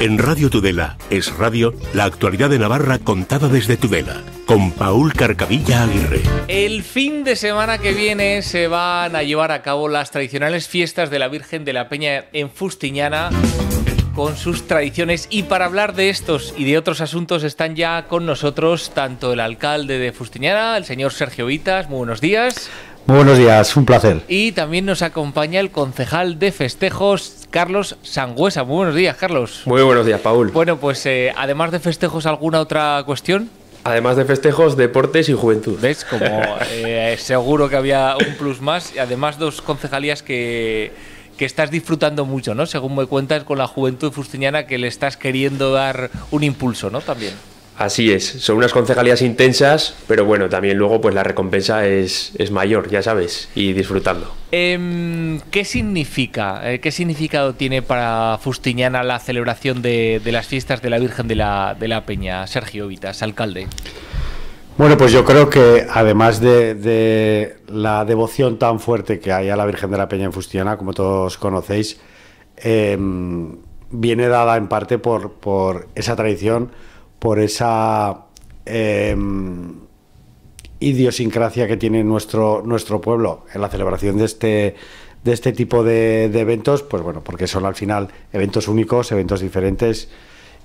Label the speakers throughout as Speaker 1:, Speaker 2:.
Speaker 1: En Radio Tudela, es radio, la actualidad de Navarra contada desde Tudela, con Paul
Speaker 2: Carcavilla Aguirre.
Speaker 3: El fin de semana que viene se van a llevar a cabo las tradicionales fiestas de la Virgen de la Peña en Fustiñana con sus tradiciones y para hablar de estos y de otros asuntos están ya con nosotros tanto el alcalde de Fustiñana, el señor Sergio Vitas, muy buenos días.
Speaker 2: Muy buenos días, un placer.
Speaker 3: Y también nos acompaña el concejal de festejos, Carlos Sangüesa. Muy buenos días, Carlos. Muy buenos días, Paul. Bueno, pues eh, además de festejos, ¿alguna otra cuestión? Además de festejos, deportes y juventud. ¿Ves? Como eh, seguro que había un plus más. Y además dos concejalías que, que estás disfrutando mucho, ¿no? Según me cuentas, con la juventud fustiñana que le estás queriendo dar un impulso, ¿no? También.
Speaker 1: Así es, son unas concejalías intensas, pero bueno, también luego pues la recompensa es, mayor, ya sabes, y disfrutando.
Speaker 3: Em, ¿Qué significa, eh, qué significado tiene para Fustiñana la celebración de, las fiestas de la Virgen de la, Peña? Sergio Vitas, alcalde.
Speaker 2: Bueno, pues yo creo que además de, la devoción tan fuerte que hay a la Virgen de la Peña en Fustiñana, como todos conocéis, em, viene dada en parte por, por, esa tradición, por esa eh, idiosincrasia que tiene nuestro, nuestro pueblo en la celebración de este, de este tipo de, eventos, pues bueno, porque son al final eventos únicos, eventos diferentes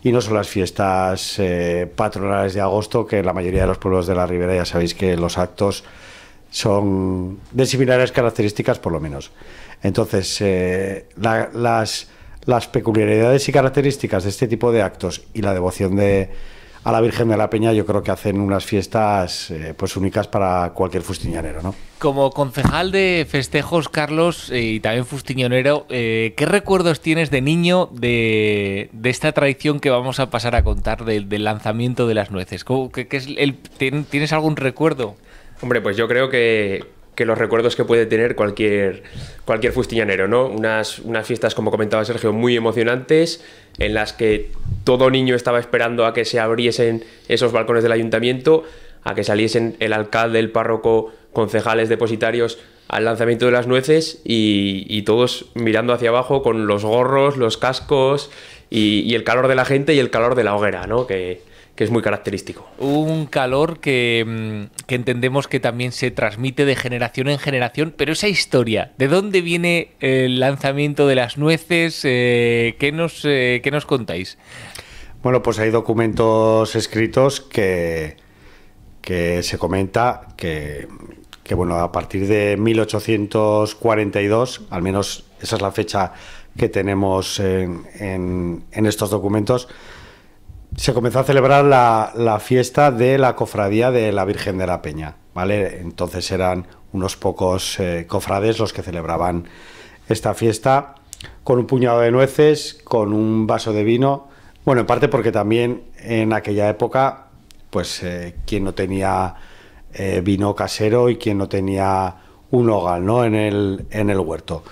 Speaker 2: y no son las fiestas eh, patronales de agosto, que la mayoría de los pueblos de la Ribera ya sabéis que los actos son de similares características por lo menos. Entonces, eh, las las peculiaridades y características de este tipo de actos y la devoción de, a la Virgen de la Peña yo creo que hacen unas fiestas eh, pues únicas para cualquier fustiñonero. ¿no?
Speaker 3: Como concejal de festejos, Carlos, eh, y también fustiñonero, eh, ¿qué recuerdos tienes de niño de, esta tradición que vamos a pasar a contar del, lanzamiento de las nueces? es el, ¿Tienes algún recuerdo?
Speaker 1: Hombre, pues yo creo que, que los recuerdos que puede tener cualquier, cualquier fustiñanero, ¿no? Unas, unas fiestas, como comentaba Sergio, muy emocionantes, en las que todo niño estaba esperando a que se abriesen esos balcones del ayuntamiento, a que saliesen el alcalde, el párroco, concejales, depositarios al lanzamiento de las nueces y, todos mirando hacia abajo con los gorros, los cascos y, el calor de la gente y el calor de la hoguera, ¿no? Que, que es muy característico.
Speaker 3: Un calor mm, que, entendemos que también se transmite de generación en generación, pero esa historia, ¿de dónde viene el lanzamiento de las nueces? Eh, ¿qué, nos, eh, nos contáis?
Speaker 2: Bueno, pues hay documentos escritos que, que se comenta que, bueno, a partir de 1842, al menos esa es la fecha que tenemos en estos documentos, se comenzó a celebrar la, fiesta de la cofradía de la Virgen de la Peña, ¿vale? Entonces eran unos pocos eh, cofrades los que celebraban esta fiesta con un puñado de nueces, con un vaso de vino, bueno, en parte porque también en aquella época, pues eh, quien no tenía eh, vino casero y quien no tenía un hogar, ¿no? En el, en el huerto.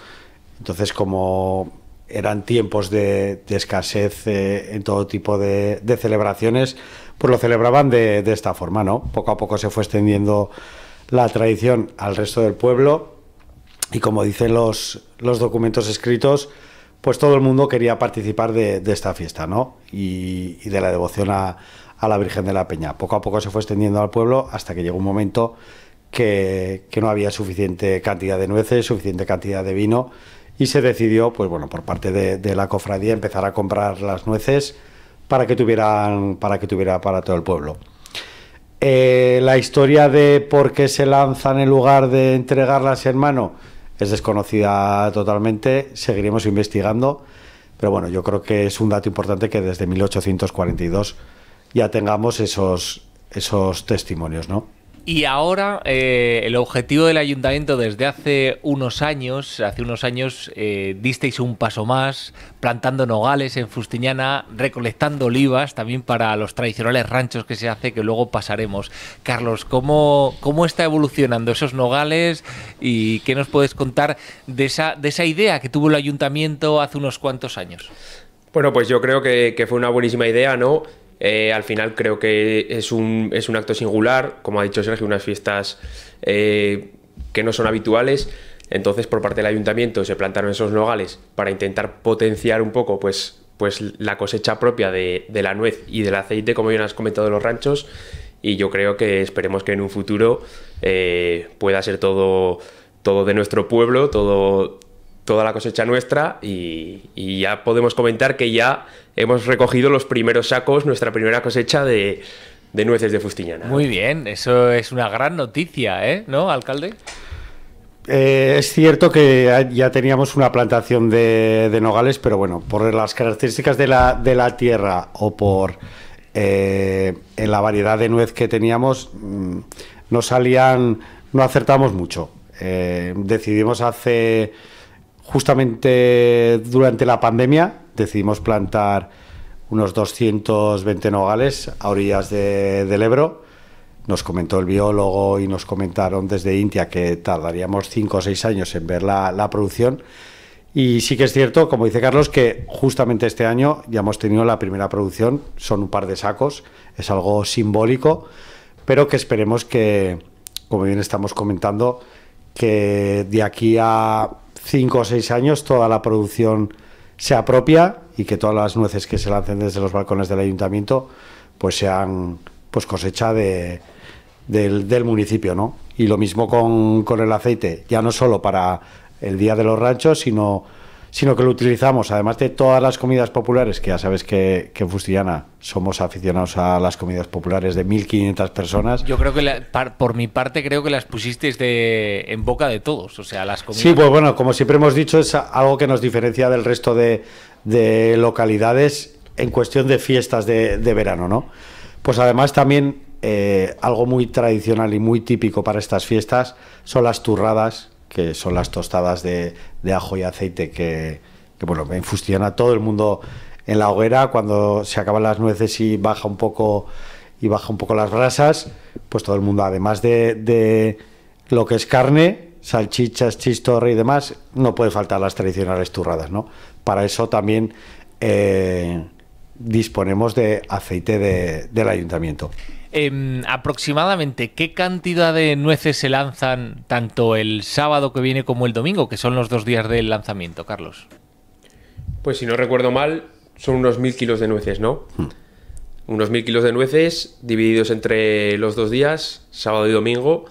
Speaker 2: Entonces, como eran tiempos de, escasez eh, en todo tipo de, celebraciones, pues lo celebraban de, esta forma, ¿no? Poco a poco se fue extendiendo la tradición al resto del pueblo y como dicen los, documentos escritos, pues todo el mundo quería participar de, esta fiesta, ¿no? Y, de la devoción a, la Virgen de la Peña. Poco a poco se fue extendiendo al pueblo hasta que llegó un momento que no había suficiente cantidad de nueces, suficiente cantidad de vino y se decidió, pues bueno, por parte de, la cofradía empezar a comprar las nueces para que tuvieran, para que tuviera para todo el pueblo. Eh, la historia de por qué se lanzan en lugar de entregarlas en mano es desconocida totalmente, seguiremos investigando, pero bueno, yo creo que es un dato importante que desde 1842 ya tengamos esos, esos testimonios, ¿no?
Speaker 3: Y ahora eh, el objetivo del ayuntamiento desde hace unos años, hace unos años eh, disteis un paso más, plantando nogales en Fustiñana, recolectando olivas también para los tradicionales ranchos que se hace, que luego pasaremos. Carlos, ¿cómo, cómo está evolucionando esos nogales y qué nos puedes contar de esa, de esa idea que tuvo el ayuntamiento hace unos cuantos años?
Speaker 1: Bueno, pues yo creo que, que fue una buenísima idea, ¿no? Eh, al final creo que es un, acto singular, como ha dicho Sergio, unas fiestas eh, que no son habituales. Entonces, por parte del ayuntamiento se plantaron esos nogales para intentar potenciar un poco pues, pues la cosecha propia de, la nuez y del aceite, como bien has comentado, de los ranchos. Y yo creo que esperemos que en un futuro eh, pueda ser todo, todo de nuestro pueblo, todo, toda la cosecha nuestra y, ya podemos comentar que ya hemos recogido los primeros sacos, nuestra primera cosecha de, nueces de Fustiñana. Muy bien, eso es
Speaker 3: una gran noticia, ¿eh? ¿No, alcalde?
Speaker 2: Eh, es cierto que ya teníamos una plantación de, nogales, pero bueno, por las características de la, tierra o por eh, la variedad de nuez que teníamos, mm, no salían, no acertamos mucho. Eh, decidimos hace justamente durante la pandemia decidimos plantar unos 220 nogales a orillas del Ebro. Nos comentó el biólogo y nos comentaron desde Intia que tardaríamos 5 o 6 años en ver la producción. Y sí que es cierto, como dice Carlos, que justamente este año ya hemos tenido la primera producción, son un par de sacos, es algo simbólico, pero que esperemos que, como bien estamos comentando, que de aquí a 5 o 6 años toda la producción se apropia y que todas las nueces que se lancen desde los balcones del ayuntamiento pues sean pues cosecha del, del, municipio, ¿no? Y lo mismo con, con el aceite, ya no solo para el Día de los Ranchos, sino sino que lo utilizamos, además de todas las comidas populares, que ya sabes que, que en Fustillana somos aficionados a las comidas populares de 1.500 personas.
Speaker 3: Yo creo que, por mi parte, creo que las pusisteis de, en boca de todos, o sea, las comidas... Sí, pues bueno,
Speaker 2: como siempre hemos dicho, es algo que nos diferencia del resto de, localidades en cuestión de fiestas de, verano, ¿no? Pues además también eh, algo muy tradicional y muy típico para estas fiestas son las turradas, que son las tostadas de, de ajo y aceite que, bueno, me infusiona todo el mundo en la hoguera cuando se acaban las nueces y baja un poco y baja un poco las brasas, pues todo el mundo además de, lo que es carne, salchichas, chistorre y demás, no puede faltar las tradicionales turradas, ¿no? Para eso también eh, disponemos de aceite de, del ayuntamiento.
Speaker 3: Em, aproximadamente, ¿qué cantidad de nueces se lanzan tanto el sábado que viene como el domingo, que son los dos días del lanzamiento, Carlos?
Speaker 1: Pues si no recuerdo mal, son unos mil kilos de nueces, ¿no? Hmm. Unos mil kilos de nueces divididos entre los dos días, sábado y domingo.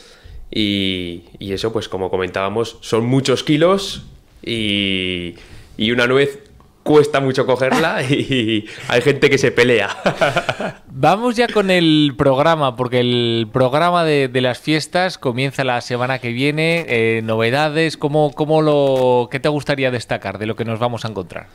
Speaker 1: Y, eso, pues como comentábamos, son muchos kilos y, y una nuez cuesta mucho cogerla y hay gente que se pelea.
Speaker 3: Vamos ya con el programa, porque el programa de, las fiestas comienza la semana que viene. Eh, novedades, ¿cómo, lo, ¿qué te gustaría destacar de lo que nos vamos a encontrar?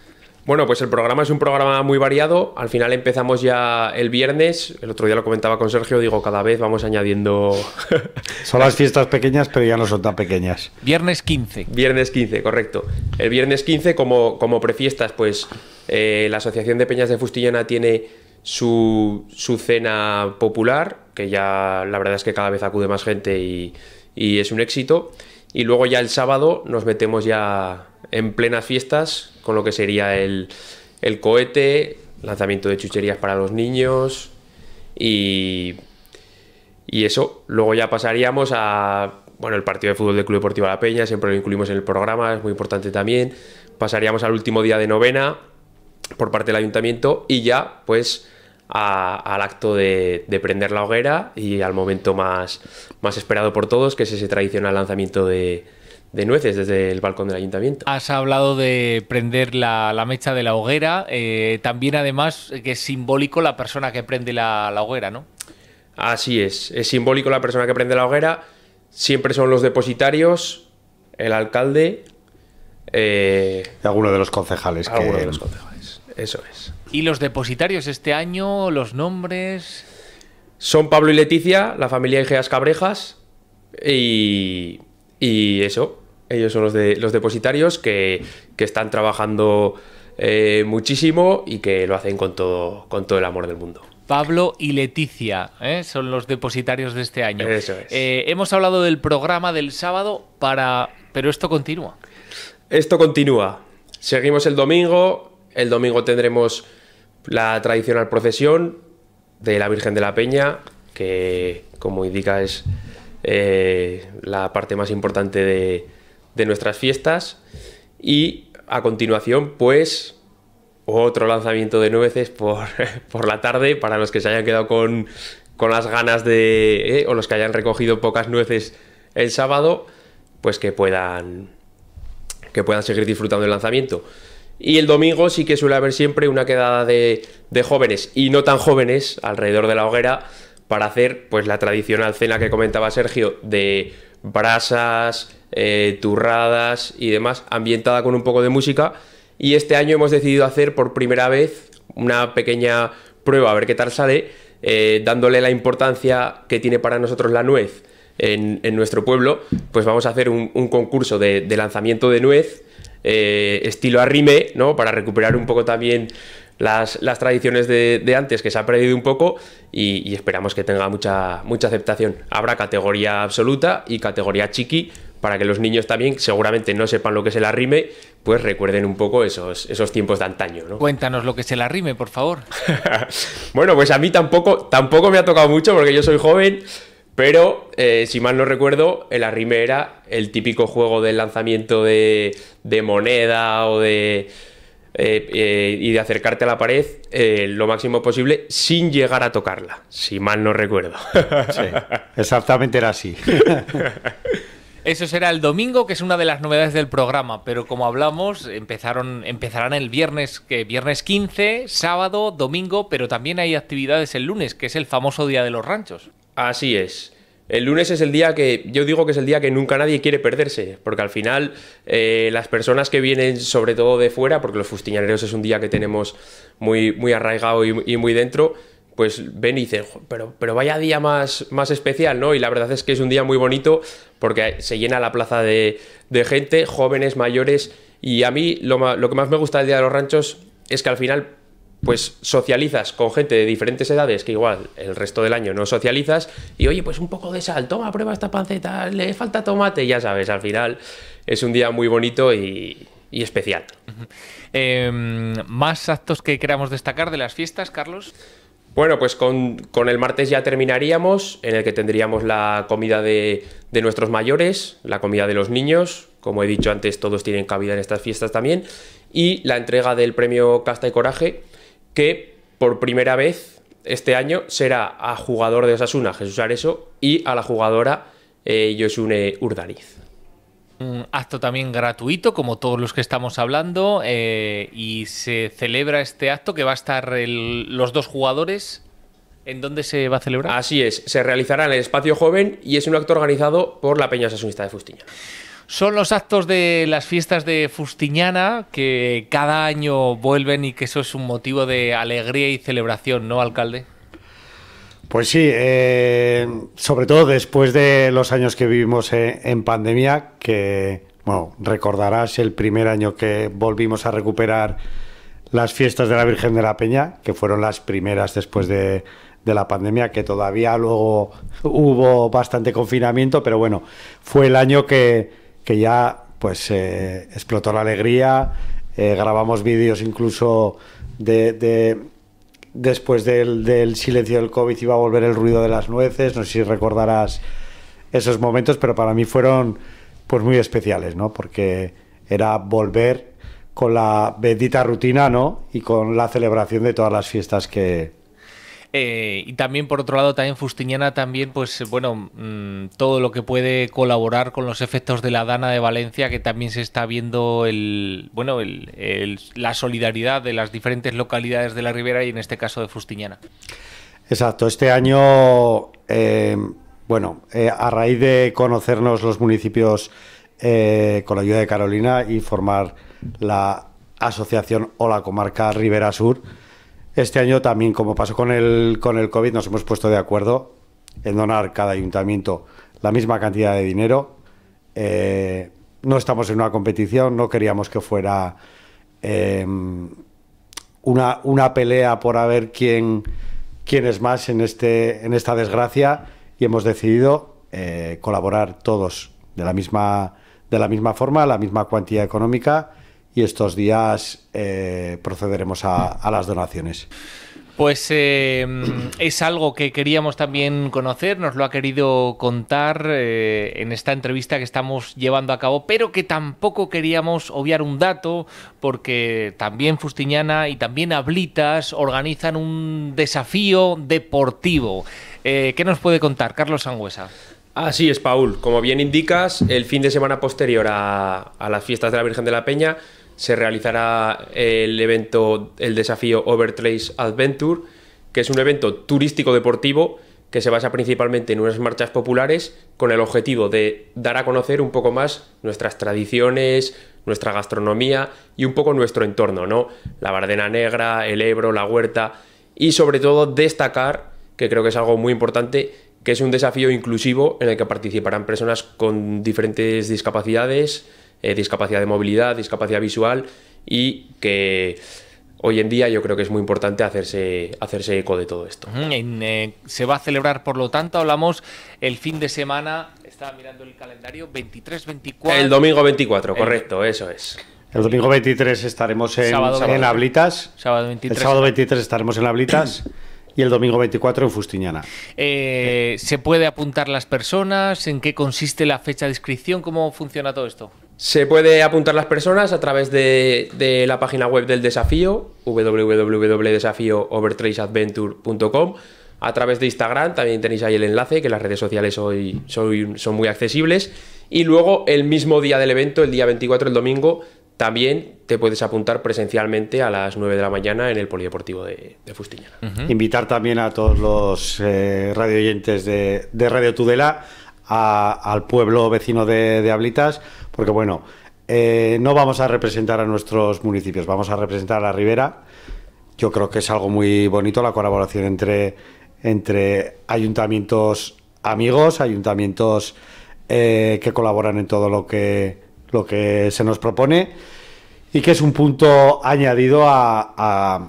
Speaker 1: Bueno, pues el programa es un programa muy variado. Al final empezamos ya el viernes. El otro día lo comentaba con Sergio. Digo, cada vez vamos añadiendo.
Speaker 2: son las fiestas pequeñas, pero ya no son tan pequeñas.
Speaker 1: Viernes 15. Viernes 15, correcto. El viernes 15, como, como prefiestas, pues eh, la Asociación de Peñas de Fustillana tiene su, su cena popular, que ya la verdad es que cada vez acude más gente y, y es un éxito. Y luego ya el sábado nos metemos ya en plenas fiestas, con lo que sería el, cohete, lanzamiento de chucherías para los niños y, y eso. Luego ya pasaríamos a bueno, el partido de fútbol del Club Deportivo La Peña, siempre lo incluimos en el programa, es muy importante también. Pasaríamos al último día de novena por parte del ayuntamiento y ya pues al acto de, de, prender la hoguera y al momento más, más esperado por todos, que es ese tradicional lanzamiento de, de nueces desde el balcón del ayuntamiento.
Speaker 3: Has hablado de prender la, mecha de la hoguera, eh, también además que es simbólico la persona que prende la, hoguera, ¿no?
Speaker 1: Así es, es simbólico la persona que prende la hoguera, siempre son los depositarios, el alcalde...
Speaker 2: Eh, alguno de los concejales. Alguno de los concejales, eso es.
Speaker 3: ¿Y los depositarios este año, los nombres? Son Pablo y Leticia, la familia Igeas
Speaker 1: Cabrejas y, y eso, ellos son los, de, los depositarios que, están trabajando eh, muchísimo y que lo hacen con todo, con todo el amor del mundo.
Speaker 3: Pablo y Leticia ¿eh? son los depositarios de este año. Eh, hemos hablado del programa del sábado para... Pero esto continúa.
Speaker 1: Esto continúa. Seguimos el domingo. El domingo tendremos la tradicional procesión de la Virgen de la Peña, que como indica es la parte más importante de, de nuestras fiestas. Y a continuación, pues, otro lanzamiento de nueces por, la tarde para los que se hayan quedado con, las ganas de... Eh, o los que hayan recogido pocas nueces el sábado, pues que puedan, que puedan seguir disfrutando del lanzamiento. Y el domingo sí que suele haber siempre una quedada de, de, jóvenes y no tan jóvenes alrededor de la hoguera para hacer pues la tradicional cena que comentaba Sergio de brasas, eh, turradas y demás, ambientada con un poco de música. Y este año hemos decidido hacer por primera vez una pequeña prueba, a ver qué tal sale, eh, dándole la importancia que tiene para nosotros la nuez en, nuestro pueblo. Pues vamos a hacer un, concurso de, lanzamiento de nuez eh, estilo arrime, ¿no? Para recuperar un poco también las, tradiciones de, antes que se ha perdido un poco y, esperamos que tenga mucha, mucha aceptación. Habrá categoría absoluta y categoría chiqui para que los niños también seguramente no sepan lo que es el arrime, pues recuerden un poco esos, esos tiempos de antaño. ¿no?
Speaker 3: Cuéntanos lo que es el arrime, por favor.
Speaker 1: bueno, pues a mí tampoco, tampoco me ha tocado mucho porque yo soy joven. Pero, eh, si mal no recuerdo, el arrime era el típico juego del lanzamiento de moneda o de, eh, eh, y de acercarte a la pared eh, lo máximo posible sin llegar a tocarla, si mal no recuerdo.
Speaker 2: exactamente era así.
Speaker 3: Eso será el domingo, que es una de las novedades del programa, pero como hablamos, empezaron, empezarán el viernes, que viernes 15, sábado, domingo, pero también hay actividades el lunes, que es el famoso Día de los Ranchos.
Speaker 1: Así es. El lunes es el día que yo digo que es el día que nunca nadie quiere perderse, porque al final eh, las personas que vienen sobre todo de fuera, porque los fustiñaneros es un día que tenemos muy, muy arraigado y, muy dentro, pues ven y dicen, pero, pero vaya día más, más especial, ¿no? Y la verdad es que es un día muy bonito porque se llena la plaza de, gente, jóvenes, mayores, y a mí lo, lo que más me gusta del Día de los Ranchos es que al final pues socializas con gente de diferentes edades que igual el resto del año no socializas y oye, pues un poco de sal, toma, prueba esta panceta, le falta tomate, ya sabes, al final es un día muy bonito y, especial. Em,
Speaker 3: ¿Más actos que queramos destacar de las fiestas, Carlos?
Speaker 1: Bueno, pues con, el martes ya terminaríamos, en el que tendríamos la comida de, de, nuestros mayores, la comida de los niños, como he dicho antes, todos tienen cabida en estas fiestas también, y la entrega del premio Casta y Coraje, que por primera vez este año será a jugador de Osasuna, Jesús Areso, y a la jugadora eh, Yosune Urdaniz.
Speaker 3: Un acto también gratuito, como todos los que estamos hablando, eh, y se celebra este acto que va a estar los dos jugadores. ¿En dónde se va a celebrar? Así es, se realizará en el espacio joven y es un acto organizado por la Peña Osasunista de Fustiña son los actos de las fiestas de Fustiñana que cada año vuelven y que eso es un motivo de alegría y celebración, ¿no, alcalde?
Speaker 2: Pues sí, eh, sobre todo después de los años que vivimos eh, en, pandemia, que bueno, recordarás el primer año que volvimos a recuperar las fiestas de la Virgen de la Peña, que fueron las primeras después de, la pandemia, que todavía luego hubo bastante confinamiento, pero bueno, fue el año que que ya pues eh, explotó la alegría, eh, grabamos vídeos incluso de, después del, silencio del COVID iba a volver el ruido de las nueces, no sé si recordarás esos momentos, pero para mí fueron pues muy especiales, ¿no? Porque era volver con la bendita rutina, ¿no? Y con la celebración de todas las fiestas que,
Speaker 3: eh, y también, por otro lado, también Fustiñana también, pues bueno, mm, todo lo que puede colaborar con los efectos de la Dana de Valencia, que también se está viendo la solidaridad de las diferentes localidades de la Ribera y en este caso de Fustiñana.
Speaker 2: Exacto, este año, eh, bueno, eh, a raíz de conocernos los municipios con la ayuda de Carolina y formar la asociación o la comarca Ribera Sur, este año también, como pasó con el, con el COVID, nos hemos puesto de acuerdo en donar cada ayuntamiento la misma cantidad de dinero. Eh, no estamos en una competición, no queríamos que fuera em, una, pelea por a ver quién, quién es más en, este, en esta desgracia y hemos decidido eh, colaborar todos de la, misma, de la misma forma, la misma cuantía económica y estos días eh, procederemos a, las donaciones.
Speaker 3: Pues eh, es algo que queríamos también conocer, nos lo ha querido contar eh, en esta entrevista que estamos llevando a cabo, pero que tampoco queríamos obviar un dato, porque también Fustiñana y también Ablitas organizan un desafío deportivo. ¿Qué nos puede contar Carlos Sangüesa?
Speaker 1: Así es, Paul. Como bien indicas, el fin de semana posterior a las fiestas de la Virgen de la Peña se realizará el evento, el desafío Overtrace Adventure, que es un evento turístico deportivo que se basa principalmente en unas marchas populares con el objetivo de dar a conocer un poco más nuestras tradiciones, nuestra gastronomía y un poco nuestro entorno, ¿no? La Bardena Negra, el Ebro, la Huerta y sobre todo destacar, que creo que es algo muy importante, que es un desafío inclusivo en el que participarán personas con diferentes discapacidades, eh, discapacidad de movilidad, discapacidad visual y que hoy en día yo creo que es muy importante hacerse, hacerse eco de todo esto.
Speaker 3: Eh, se va a celebrar, por lo tanto, hablamos el fin de semana, estaba mirando el calendario, 23-24. El domingo 24, correcto,
Speaker 1: eso es.
Speaker 2: El domingo 23 estaremos en, Ablitas.
Speaker 3: Sábado El sábado
Speaker 2: 23 estaremos en Ablitas. y el domingo 24 en Fustiñana.
Speaker 3: Eh, ¿Se puede apuntar las personas? ¿En qué consiste la fecha de inscripción? ¿Cómo funciona todo esto?
Speaker 2: Se puede apuntar las personas
Speaker 1: a través de, la página web del desafío, www.desafioovertradeadventure.com. A través de Instagram también tenéis ahí el enlace, que las redes sociales hoy, son muy accesibles. Y luego el mismo día del evento, el día 24, el domingo, también te puedes apuntar presencialmente a las 9 de la mañana en el Polideportivo de, Fustiñana.
Speaker 2: Invitar también a todos los eh, radioyentes de, Radio Tudela al pueblo vecino de, de Ablitas, porque bueno, eh, no vamos a representar a nuestros municipios, vamos a representar a la Ribera. Yo creo que es algo muy bonito la colaboración entre, ayuntamientos amigos, ayuntamientos eh, que colaboran en todo lo que lo que se nos propone y que es un punto añadido a,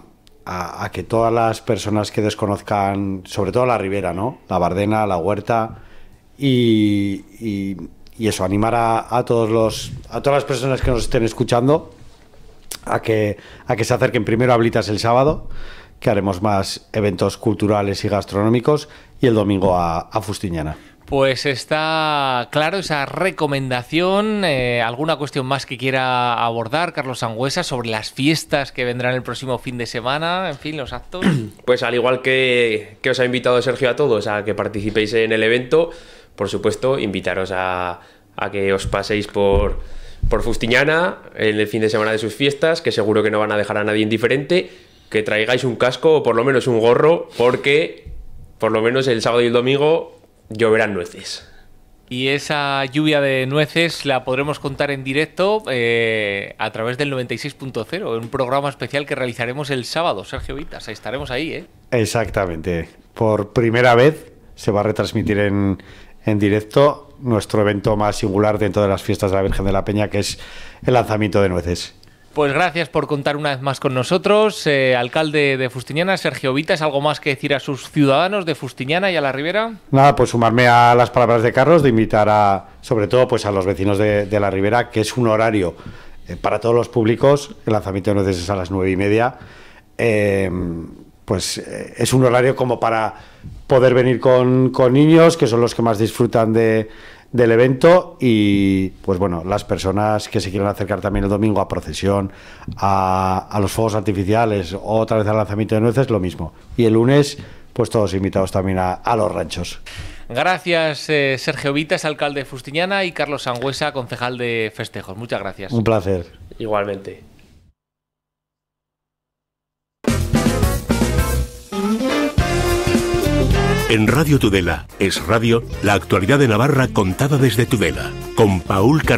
Speaker 2: que todas las personas que desconozcan, sobre todo la ribera, ¿no? La Bardena, la Huerta y, eso, animar a, todos los, a todas las personas que nos estén escuchando a que, a que se acerquen primero a Blitas el sábado, que haremos más eventos culturales y gastronómicos, y el domingo a Fustiñana.
Speaker 3: Pues está claro esa recomendación. Eh, ¿Alguna cuestión más que quiera abordar, Carlos Sangüesa, sobre las fiestas que vendrán el próximo fin de semana? En fin, los actos.
Speaker 1: Pues al igual que, os ha invitado Sergio a todos a que participéis en el evento, por supuesto, invitaros a, que os paséis por, por Fustiñana en el fin de semana de sus fiestas, que seguro que no van a dejar a nadie indiferente. Que traigáis un casco o por lo menos un gorro, porque por lo menos el sábado y el domingo lloverán nueces.
Speaker 3: Y esa lluvia de nueces la podremos contar en directo eh, a través del 96.0, un programa especial que realizaremos el sábado, Sergio Vitas. Estaremos ahí, ¿eh?
Speaker 2: Exactamente. Por primera vez se va a retransmitir en, en directo nuestro evento más singular dentro de las fiestas de la Virgen de la Peña, que es el lanzamiento de nueces.
Speaker 3: Pues gracias por contar una vez más con nosotros. Eh, alcalde de Fustiñana, Sergio Vitas, ¿algo más que decir a sus ciudadanos de Fustiñana y a la Ribera?
Speaker 2: Nada, pues sumarme a las palabras de Carlos, de invitar a, sobre todo pues a los vecinos de, la Ribera, que es un horario eh, para todos los públicos, el lanzamiento de nueces es a las nueve y media, eh, pues es un horario como para poder venir con niños, que son los que más disfrutan de del evento y pues bueno, las personas que se quieran acercar también el domingo a procesión, a, los fuegos artificiales, o otra vez al lanzamiento de nueces, lo mismo. Y el lunes, pues todos invitados también a, los ranchos.
Speaker 3: Gracias, eh, Sergio Vitas, alcalde de Fustiñana, y Carlos Sangüesa, concejal de festejos. Muchas gracias. Un placer. Igualmente.
Speaker 1: En Radio Tudela, es radio, la actualidad de Navarra contada desde Tudela, con Paul Car